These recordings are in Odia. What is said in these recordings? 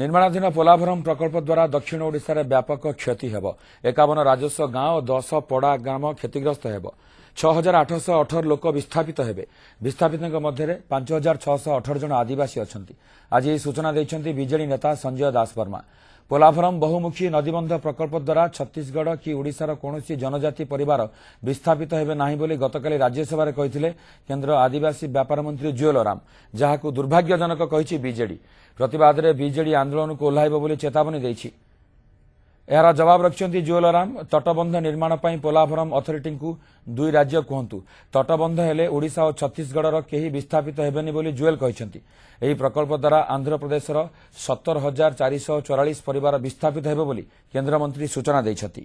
ନିର୍ମାଣାଧୀନ ପୋଲାଭରମ୍ ପ୍ରକଳ୍ପ ଦ୍ୱାରା ଦକ୍ଷିଣ ଓଡ଼ିଶାରେ ବ୍ୟାପକ କ୍ଷତି ହେବ ଏକାବନ ରାଜସ୍ୱ ଗାଁ ଓ ଦଶ ପଡ଼ା ଗ୍ରାମ କ୍ଷତିଗ୍ରସ୍ତ ହେବ ଛଅ ହଜାର ଆଠଶହ ଅଠର ଲୋକ ବିସ୍ଥାପିତ ହେବେ ବିସ୍ଥାପିତଙ୍କ ମଧ୍ୟରେ ପାଞ୍ଚ ହଜାର ଛଅଶହ ଅଠର ଜଣ ଆଦିବାସୀ ଅଛନ୍ତି ଆଜି ଏହି ସୂଚନା ଦେଇଛନ୍ତି ବିଜେଡି ନେତା ସଞ୍ଜୟ ଦାସବର୍ମା ପୋଲାଭରମ୍ ବହୁମୁଖୀ ନଦୀବନ୍ଧ ପ୍ରକଳ୍ପ ଦ୍ୱାରା ଛତିଶଗଡ଼ କି ଓଡ଼ିଶାର କୌଣସି ଜନଜାତି ପରିବାର ବିସ୍ଥାପିତ ହେବେ ନାହିଁ ବୋଲି ଗତକାଲି ରାଜ୍ୟସଭାରେ କହିଥିଲେ କେନ୍ଦ୍ର ଆଦିବାସୀ ବ୍ୟାପାର ମନ୍ତ୍ରୀ ଜୁଏଲ ଓରାମ ଯାହାକୁ ଦୁର୍ଭାଗ୍ୟଜନକ କହିଛି ବିଜେଡ଼ି ପ୍ରତିବାଦରେ ବିଜେଡ଼ି ଆନ୍ଦୋଳନକୁ ଓହ୍ଲାଇବ ବୋଲି ଚେତାବନୀ ଦେଇଛି ଏହାର ଜବାବ ରଖିଛନ୍ତି ଜୁଏଲ ରାମ ତଟବନ୍ଧ ନିର୍ମାଣ ପାଇଁ ପୋଲାଭରମ ଅଥରିଟିଙ୍କୁ ଦୁଇ ରାଜ୍ୟ କୁହନ୍ତୁ ତଟବନ୍ଧ ହେଲେ ଓଡ଼ିଶା ଓ ଛତିଶଗଡ଼ର କେହି ବିସ୍ଥାପିତ ହେବେନି ବୋଲି ଜୁଏଲ କହିଛନ୍ତି ଏହି ପ୍ରକଳ୍ପ ଦ୍ୱାରା ଆନ୍ଧ୍ରପ୍ରଦେଶର ସତର ହଜାର ଚାରିଶହ ଚୌରାଳିଶ ପରିବାର ବିସ୍ଥାପିତ ହେବ ବୋଲି କେନ୍ଦ୍ରମନ୍ତ୍ରୀ ସୂଚନା ଦେଇଛନ୍ତି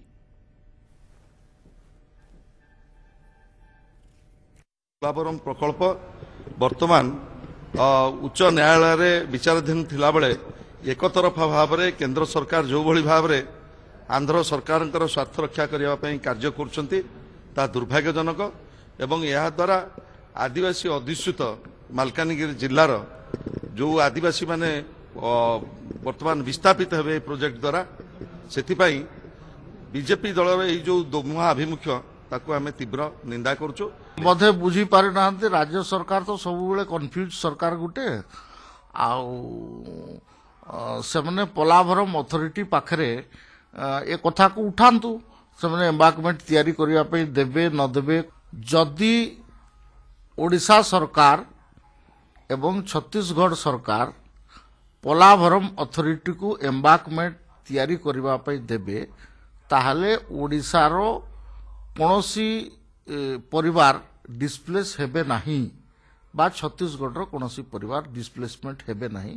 ଉଚ୍ଚ ନ୍ୟାୟାଳୟରେ ବିଚାରାଧୀନ ଥିଲାବେଳେ ଏକତରଫା ଭାବରେ କେନ୍ଦ୍ର ସରକାର ଯେଉଁଭଳି ଭାବରେ ଆନ୍ଧ୍ର ସରକାରଙ୍କର ସ୍ୱାର୍ଥ ରକ୍ଷା କରିବା ପାଇଁ କାର୍ଯ୍ୟ କରୁଛନ୍ତି ତାହା ଦୁର୍ଭାଗ୍ୟଜନକ ଏବଂ ଏହାଦ୍ୱାରା ଆଦିବାସୀ ଅଧିଷ୍ଠିତ ମାଲକାନଗିରି ଜିଲ୍ଲାର ଯେଉଁ ଆଦିବାସୀମାନେ ବର୍ତ୍ତମାନ ବିସ୍ଥାପିତ ହେବେ ଏହି ପ୍ରୋଜେକ୍ଟ ଦ୍ୱାରା ସେଥିପାଇଁ ବିଜେପି ଦଳର ଏହି ଯେଉଁ ଦୋମୁହା ଆଭିମୁଖ୍ୟ ତାକୁ ଆମେ ତୀବ୍ର ନିନ୍ଦା କରୁଛୁ ମଧ୍ୟ ବୁଝିପାରୁନାହାନ୍ତି ରାଜ୍ୟ ସରକାର ତ ସବୁବେଳେ କନଫ୍ୟୁଜ୍ ସରକାର ଗୋଟେ ଆଉ ସେମାନେ ପଲାଭରମ ଅଥରିଟି ପାଖରେ ଏ କଥାକୁ ଉଠାନ୍ତୁ ସେମାନେ ଏମ୍ବାର୍କମେଣ୍ଟ ତିଆରି କରିବା ପାଇଁ ଦେବେ ନ ଦେବେ ଯଦି ଓଡ଼ିଶା ସରକାର ଏବଂ ଛତିଶଗଡ଼ ସରକାର ପଲାଭରମ ଅଥରିଟିକୁ ଏମ୍ବାର୍କମେଣ୍ଟ ତିଆରି କରିବା ପାଇଁ ଦେବେ ତାହେଲେ ଓଡ଼ିଶାର କୌଣସି ପରିବାର ଡିସପ୍ଲେସ୍ ହେବେ ନାହିଁ ବା ଛତିଶଗଡ଼ର କୌଣସି ପରିବାର ଡିସପ୍ଲେସମେଣ୍ଟ ହେବେ ନାହିଁ